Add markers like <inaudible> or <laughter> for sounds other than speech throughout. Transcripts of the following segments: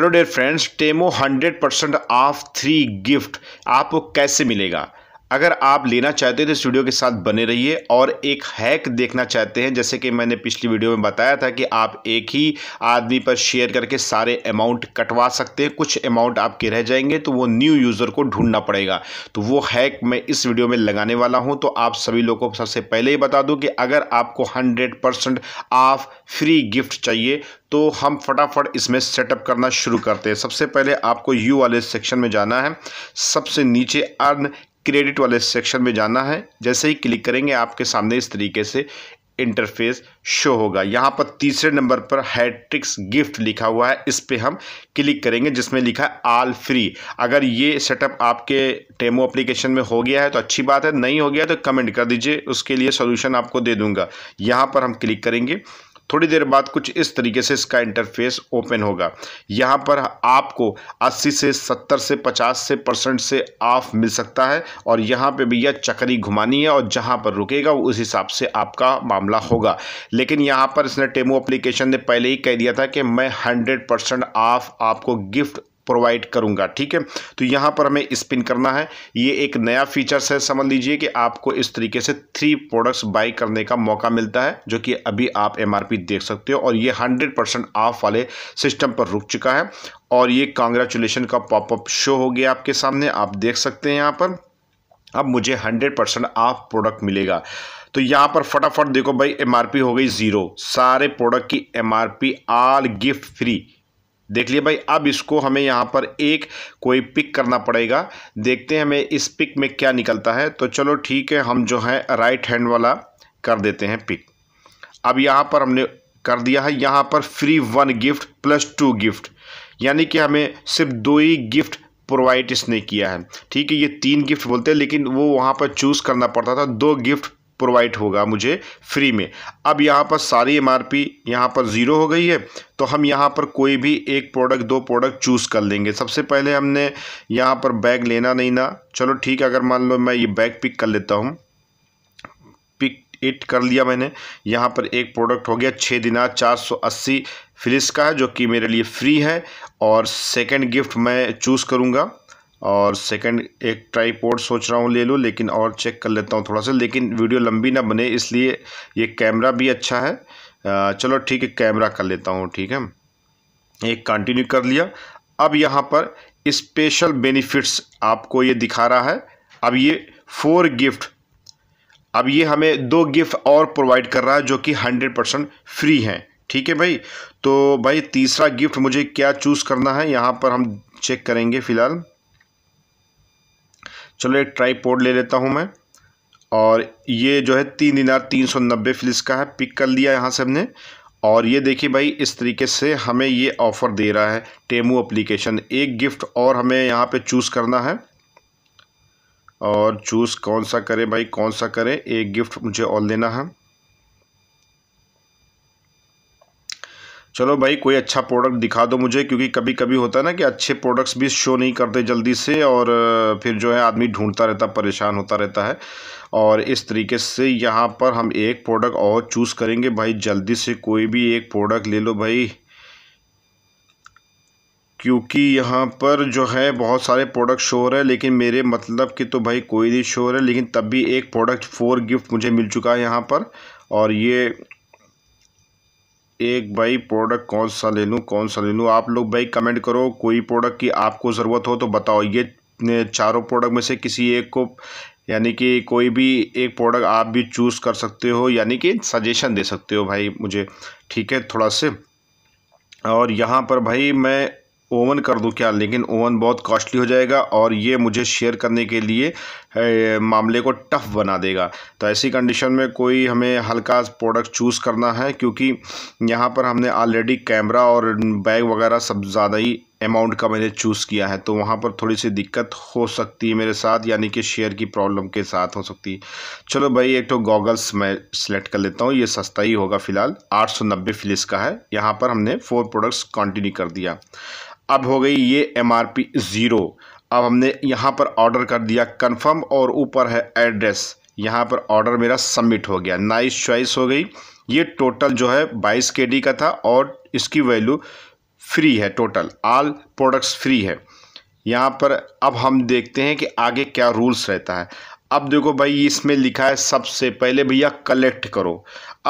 hello dear friends Temu 100 percent off free gift आपको कैसे मिलेगा अगर आप लेना चाहते हैं तो स्टूडियो के साथ बने रहिए और एक हैक देखना चाहते हैं जैसे कि मैंने पिछली वीडियो में बताया था कि आप एक ही आदमी पर शेयर करके सारे अमाउंट कटवा सकते हैं कुछ अमाउंट आपके रह जाएंगे तो वो न्यू यूज़र को ढूंढना पड़ेगा तो वो हैक मैं इस वीडियो में लगाने वाला हूँ तो आप सभी लोगों को सबसे पहले ही बता दूँ कि अगर आपको hundred percent off free gift चाहिए तो हम फटाफट इसमें सेटअप करना शुरू करते हैं सबसे पहले आपको यू वाले सेक्शन में जाना है सबसे नीचे अर्न क्रेडिट वाले सेक्शन में जाना है जैसे ही क्लिक करेंगे आपके सामने इस तरीके से इंटरफेस शो होगा यहाँ पर तीसरे नंबर पर हैट्रिक्स गिफ्ट लिखा हुआ है इस पर हम क्लिक करेंगे जिसमें लिखा है आल फ्री अगर ये सेटअप आपके टेमो एप्लीकेशन में हो गया है तो अच्छी बात है नहीं हो गया तो कमेंट कर दीजिए उसके लिए सोल्यूशन आपको दे दूंगा यहाँ पर हम क्लिक करेंगे थोड़ी देर बाद कुछ इस तरीके से इसका इंटरफेस ओपन होगा यहाँ पर आपको 80 से 70 से 50 से परसेंट से ऑफ मिल सकता है और यहाँ पे भैया चक्री घुमानी है और जहाँ पर रुकेगा उस हिसाब से आपका मामला होगा लेकिन यहाँ पर इसने टेमो अप्लीकेशन ने पहले ही कह दिया था कि मैं हंड्रेड परसेंट ऑफ आपको गिफ्ट प्रोवाइड करूंगा ठीक है तो यहाँ पर हमें स्पिन करना है ये एक नया फीचर्स है समझ लीजिए कि आपको इस तरीके से थ्री प्रोडक्ट्स बाई करने का मौका मिलता है जो कि अभी आप एम देख सकते हो और ये हंड्रेड परसेंट ऑफ वाले सिस्टम पर रुक चुका है और ये कॉन्ग्रेचुलेशन का पॉपअप शो हो गया आपके सामने आप देख सकते हैं यहाँ पर अब मुझे हंड्रेड परसेंट ऑफ प्रोडक्ट मिलेगा तो यहाँ पर फटाफट देखो भाई एमआरपी हो गई ज़ीरो सारे प्रोडक्ट की एमआरपी आर गिफ्ट फ्री देख लिए भाई अब इसको हमें यहाँ पर एक कोई पिक करना पड़ेगा देखते हैं हमें इस पिक में क्या निकलता है तो चलो ठीक है हम जो है राइट हैंड वाला कर देते हैं पिक अब यहाँ पर हमने कर दिया है यहाँ पर free one gift plus two gift यानी कि हमें सिर्फ दो ही गिफ्ट प्रोवाइड इसने किया है ठीक है ये तीन गिफ्ट बोलते हैं लेकिन वो वहाँ पर चूज़ करना पड़ता था दो गिफ्ट प्रोवाइड होगा मुझे फ्री में अब यहाँ पर सारी एम आर पी यहाँ पर ज़ीरो हो गई है तो हम यहाँ पर कोई भी एक प्रोडक्ट दो प्रोडक्ट चूज़ कर लेंगे सबसे पहले हमने यहाँ पर बैग लेना नहीं ना चलो ठीक है अगर मान लो मैं ये बैग पिक कर लेता हूँ पिक इट कर लिया मैंने यहाँ पर एक प्रोडक्ट हो गया छः दिना चार सौ अस्सी फिलिस का है जो कि मेरे लिए फ्री है और सेकेंड गिफ्ट मैं चूज़ करूँगा और सेकंड एक ट्राईपोर्ट सोच रहा हूँ ले लूँ लेकिन और चेक कर लेता हूँ थोड़ा सा लेकिन वीडियो लंबी ना बने इसलिए ये कैमरा भी अच्छा है चलो ठीक है कैमरा कर लेता हूँ ठीक है एक कंटिन्यू कर लिया अब यहाँ पर स्पेशल बेनिफिट्स आपको ये दिखा रहा है अब ये फोर गिफ्ट अब ये हमें दो गिफ्ट और प्रोवाइड कर रहा है जो कि हंड्रेड परसेंट फ्री हैं ठीक है भाई तो भाई तीसरा गिफ्ट मुझे क्या चूज़ करना है यहाँ पर हम चेक करेंगे फ़िलहाल चलो एक ट्राईपोड ले लेता हूँ मैं और ये जो है तीन दिनार तीन सौ नब्बे फ्लिस का है पिक कर लिया यहाँ से हमने और ये देखिए भाई इस तरीके से हमें ये ऑफ़र दे रहा है टेमू एप्लीकेशन एक गिफ्ट और हमें यहाँ पे चूज़ करना है और चूज़ कौन सा करें भाई कौन सा करें एक गिफ्ट मुझे और लेना है चलो भाई कोई अच्छा प्रोडक्ट दिखा दो मुझे क्योंकि कभी कभी होता है ना कि अच्छे प्रोडक्ट्स भी शो नहीं करते जल्दी से और फिर जो है आदमी ढूंढता रहता परेशान होता रहता है और इस तरीके से यहाँ पर हम एक प्रोडक्ट और चूज़ करेंगे भाई जल्दी से कोई भी एक प्रोडक्ट ले लो भाई क्योंकि यहाँ पर जो है बहुत सारे प्रोडक्ट शोर है लेकिन मेरे मतलब कि तो भाई कोई नहीं शोर है लेकिन तब भी एक प्रोडक्ट फोर गिफ्ट मुझे मिल चुका है यहाँ पर और ये एक भाई प्रोडक्ट कौन सा ले लूँ कौन सा ले लूँ आप लोग भाई कमेंट करो कोई प्रोडक्ट की आपको ज़रूरत हो तो बताओ ये चारों प्रोडक्ट में से किसी एक को यानी कि कोई भी एक प्रोडक्ट आप भी चूज़ कर सकते हो यानी कि सजेशन दे सकते हो भाई मुझे ठीक है थोड़ा से और यहाँ पर भाई मैं ओवन कर दूँ क्या लेकिन ओवन बहुत कॉस्टली हो जाएगा और ये मुझे शेयर करने के लिए मामले को टफ़ बना देगा तो ऐसी कंडीशन में कोई हमें हल्का प्रोडक्ट चूज़ करना है क्योंकि यहाँ पर हमने ऑलरेडी कैमरा और बैग वगैरह सब ज़्यादा ही अमाउंट का मैंने चूज़ किया है तो वहाँ पर थोड़ी सी दिक्कत हो सकती है मेरे साथ यानी कि शेयर की प्रॉब्लम के साथ हो सकती है चलो भाई एक तो गॉगल्स मैं सिलेक्ट कर लेता हूँ ये सस्ता ही होगा फ़िलहाल आठ सौ का है यहाँ पर हमने फोर प्रोडक्ट्स कंटिन्यू कर दिया अब हो गई ये एम आर पी ज़ीरो अब हमने यहाँ पर ऑर्डर कर दिया कन्फर्म और ऊपर है एड्रेस यहाँ पर ऑर्डर मेरा सबमिट हो गया नाइस चॉइस हो गई ये टोटल जो है बाईस के डी का था और इसकी वैल्यू फ्री है टोटल आल प्रोडक्ट्स फ्री है यहाँ पर अब हम देखते हैं कि आगे क्या रूल्स रहता है अब देखो भाई इसमें लिखा है सबसे पहले भैया कलेक्ट करो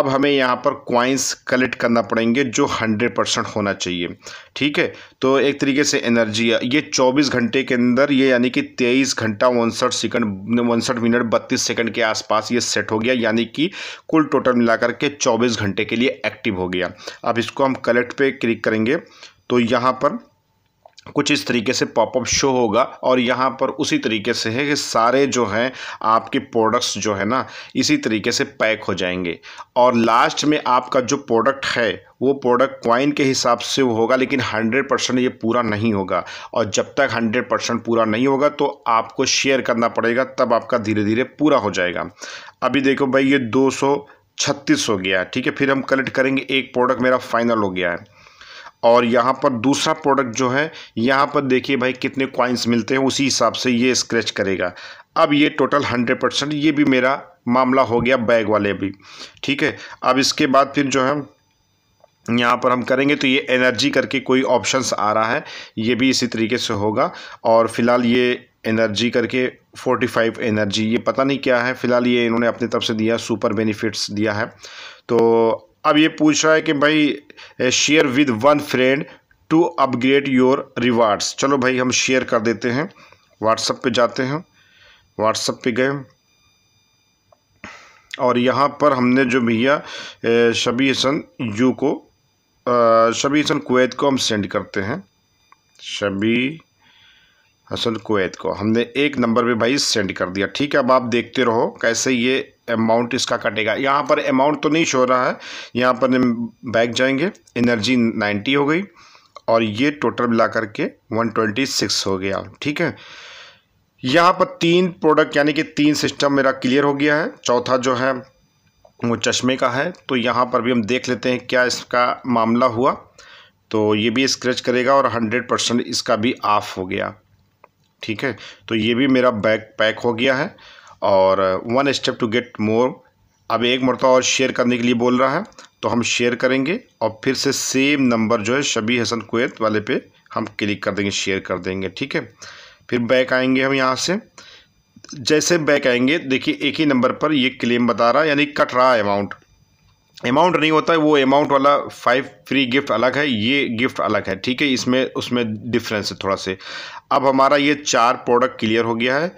अब हमें यहाँ पर क्वाइंस कलेक्ट करना पड़ेंगे जो हंड्रेड परसेंट होना चाहिए ठीक है तो एक तरीके से एनर्जी है ये चौबीस घंटे के अंदर ये यानी कि तेईस घंटा उनसठ सेकंड उनसठ मिनट बत्तीस सेकंड के आसपास ये सेट हो गया यानी कि कुल टोटल मिलाकर के चौबीस घंटे के लिए एक्टिव हो गया अब इसको हम कलेक्ट पर क्लिक करेंगे तो यहाँ पर कुछ इस तरीके से पॉपअप शो होगा और यहाँ पर उसी तरीके से है कि सारे जो हैं आपके प्रोडक्ट्स जो है ना इसी तरीके से पैक हो जाएंगे और लास्ट में आपका जो प्रोडक्ट है वो प्रोडक्ट क्वाइन के हिसाब से होगा लेकिन 100 परसेंट ये पूरा नहीं होगा और जब तक 100 परसेंट पूरा नहीं होगा तो आपको शेयर करना पड़ेगा तब आपका धीरे धीरे पूरा हो जाएगा अभी देखो भाई ये दो छत्तीस हो गया ठीक है फिर हम कलेक्ट करेंगे एक प्रोडक्ट मेरा फाइनल हो गया है और यहाँ पर दूसरा प्रोडक्ट जो है यहाँ पर देखिए भाई कितने कॉइन्स मिलते हैं उसी हिसाब से ये स्क्रैच करेगा अब ये टोटल हंड्रेड परसेंट ये भी मेरा मामला हो गया बैग वाले भी ठीक है अब इसके बाद फिर जो है यहाँ पर हम करेंगे तो ये एनर्जी करके कोई ऑप्शंस आ रहा है ये भी इसी तरीके से होगा और फिलहाल ये एनर्जी करके 45 एनर्जी ये पता नहीं क्या है फ़िलहाल ये इन्होंने अपनी तरफ से दिया सुपर बेनिफिट्स दिया है तो अब ये पूछ रहा है कि भाई share with one friend to upgrade your rewards चलो भाई हम शेयर कर देते हैं व्हाट्सअप पे जाते हैं व्हाट्सअप पे गए और यहाँ पर हमने जो भैया शबी हसन यू को शबी हसन कुवैत को हम सेंड करते हैं शबी हसन कुवैत को हमने एक नंबर पे भाई सेंड कर दिया ठीक है अब आप देखते रहो कैसे ये अमाउंट इसका कटेगा यहाँ पर अमाउंट तो नहीं शो रहा है यहाँ पर बैक जाएंगे एनर्जी नाइन्टी हो गई और ये टोटल मिला करके वन ट्वेंटी सिक्स हो गया ठीक है यहाँ पर तीन प्रोडक्ट यानी कि तीन सिस्टम मेरा क्लियर हो गया है चौथा जो है वो चश्मे का है तो यहाँ पर भी हम देख लेते हैं क्या इसका मामला हुआ तो ये भी स्क्रैच करेगा और हंड्रेड परसेंट इसका भी ऑफ हो गया ठीक है तो ये भी मेरा बैक पैक हो गया है और one step to get more अब एक मरतबा और शेयर करने के लिए बोल रहा है तो हम शेयर करेंगे और फिर से सेम नंबर जो है शबी हसन कुवैत वाले पे हम क्लिक कर देंगे शेयर कर देंगे ठीक है फिर बैक आएंगे हम यहाँ से जैसे बैक आएंगे देखिए एक ही नंबर पर ये क्लेम बता रहा है यानी कट रहा है अमाउंट अमाउंट नहीं होता है वो अमाउंट वाला फाइव फ्री गिफ्ट अलग है ये गिफ्ट अलग है ठीक है इसमें उसमें डिफरेंस है थोड़ा से अब हमारा ये चार प्रोडक्ट क्लियर हो गया है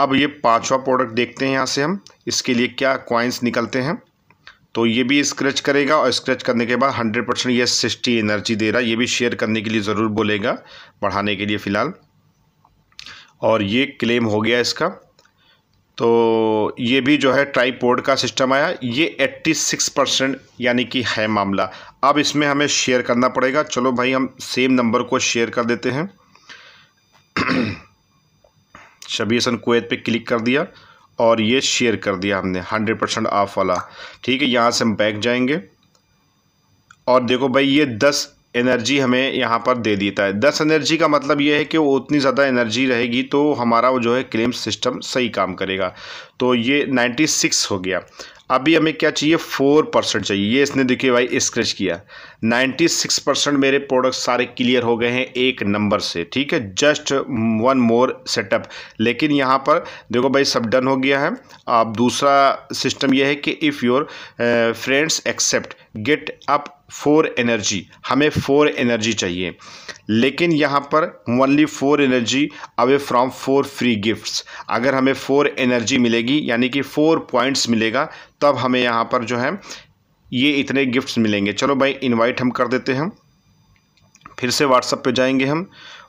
अब ये पांचवा प्रोडक्ट देखते हैं यहाँ से हम इसके लिए क्या क्वाइंस निकलते हैं तो ये भी स्क्रैच करेगा और स्क्रैच करने के बाद हंड्रेड परसेंट ये सिक्सटी एनर्जी दे रहा है ये भी शेयर करने के लिए ज़रूर बोलेगा बढ़ाने के लिए फ़िलहाल और ये क्लेम हो गया इसका तो ये भी जो है ट्राई का सिस्टम आया ये 86 परसेंट यानी कि है मामला अब इसमें हमें शेयर करना पड़ेगा चलो भाई हम सेम नंबर को शेयर कर देते हैं <clears throat> शबी हसन कुवैत पे क्लिक कर दिया और ये शेयर कर दिया हमने हंड्रेड परसेंट ऑफ वाला ठीक है यहाँ से हम बैक जाएंगे और देखो भाई ये दस एनर्जी हमें यहाँ पर दे देता है दस एनर्जी का मतलब ये है कि वो उतनी ज़्यादा एनर्जी रहेगी तो हमारा वो जो है क्लेम सिस्टम सही काम करेगा तो ये नाइन्टी सिक्स हो गया अभी हमें क्या चाहिए फोर परसेंट चाहिए ये इसने देखिए भाई स्क्रेच किया 96 परसेंट मेरे प्रोडक्ट सारे क्लियर हो गए हैं एक नंबर से ठीक है जस्ट वन मोर सेटअप लेकिन यहाँ पर देखो भाई सब डन हो गया है अब दूसरा सिस्टम यह है कि if your friends accept get up four energy हमें फोर एनर्जी चाहिए लेकिन यहाँ पर only four energy away from four free gifts अगर हमें फोर एनर्जी मिलेगी यानी कि फोर पॉइंट्स मिलेगा तब हमें यहाँ पर जो है ये इतने गिफ्ट्स मिलेंगे चलो भाई इनवाइट हम कर देते हैं फिर से व्हाट्सअप पे जाएंगे हम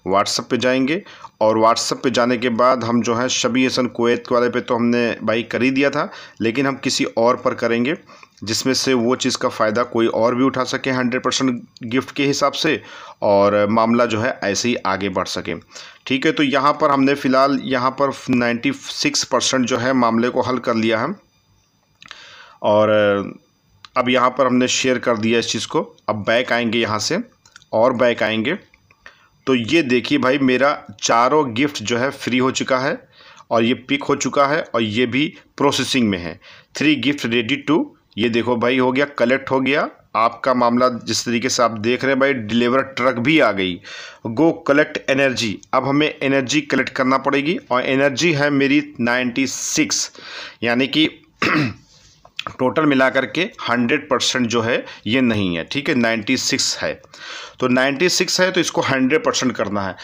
व्हाट्सअप पे जाएंगे और व्हाट्सअप पे जाने के बाद हम जो है शबी हसन कोत वाले पे तो हमने भाई कर ही दिया था लेकिन हम किसी और पर करेंगे जिसमें से वो चीज़ का फ़ायदा कोई और भी उठा सके हंड्रेड परसेंट गिफ्ट के हिसाब से और मामला जो है ऐसे ही आगे बढ़ सके ठीक है तो यहाँ पर हमने फ़िलहाल यहाँ पर नाइन्टी सिक्स परसेंट जो है मामले को हल कर लिया है और अब यहाँ पर हमने शेयर कर दिया इस चीज़ को अब बैक आएंगे यहाँ से और बैक आएंगे तो ये देखिए भाई मेरा चारों गिफ्ट जो है फ्री हो चुका है और ये पिक हो चुका है और ये भी प्रोसेसिंग में है थ्री गिफ्ट रेडी टू ये देखो भाई हो गया कलेक्ट हो गया आपका मामला जिस तरीके से आप देख रहे हैं भाई डिलीवर ट्रक भी आ गई गो कलेक्ट एनर्जी अब हमें एनर्जी कलेक्ट करना पड़ेगी और एनर्जी है मेरी नाइन्टी सिक्स यानी कि <clears throat> टोटल मिलाकर के 100 परसेंट जो है ये नहीं है ठीक है 96 है तो 96 है तो इसको 100 परसेंट करना है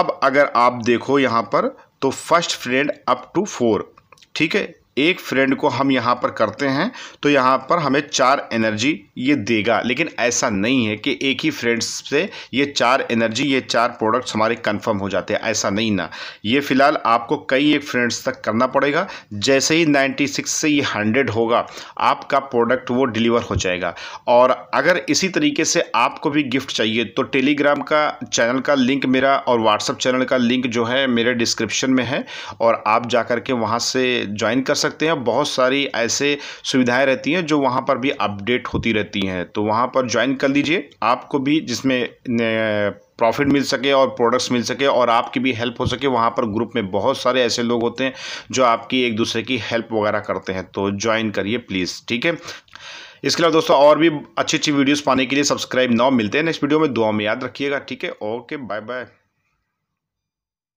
अब अगर आप देखो यहाँ पर तो first friend up to four ठीक है एक फ्रेंड को हम यहाँ पर करते हैं तो यहाँ पर हमें चार एनर्जी ये देगा लेकिन ऐसा नहीं है कि एक ही फ्रेंड्स से ये चार एनर्जी ये चार प्रोडक्ट्स हमारे कंफर्म हो जाते हैं ऐसा नहीं ना ये फ़िलहाल आपको कई एक फ्रेंड्स तक करना पड़ेगा जैसे ही 96 से ये 100 होगा आपका प्रोडक्ट वो डिलीवर हो जाएगा और अगर इसी तरीके से आपको भी गिफ्ट चाहिए तो टेलीग्राम का चैनल का लिंक मेरा और व्हाट्सअप चैनल का लिंक जो है मेरे डिस्क्रिप्शन में है और आप जा के वहाँ से ज्वाइन कर सकते सकते हैं बहुत सारी ऐसे सुविधाएं रहती हैं जो वहां पर भी अपडेट होती रहती हैं तो वहां पर ज्वाइन कर लीजिए आपको भी जिसमें प्रॉफिट मिल सके और प्रोडक्ट्स मिल सके और आपकी भी हेल्प हो सके वहाँ पर ग्रुप में बहुत सारे ऐसे लोग होते हैं जो आपकी एक दूसरे की हेल्प वगैरह करते हैं तो ज्वाइन करिए प्लीज़ ठीक है इसके अलावा दोस्तों और भी अच्छी अच्छी वीडियोस पाने के लिए सब्सक्राइब ना मिलते हैं नेक्स्ट वीडियो में दुआ में याद रखिएगा ठीक है ओके बाय बाय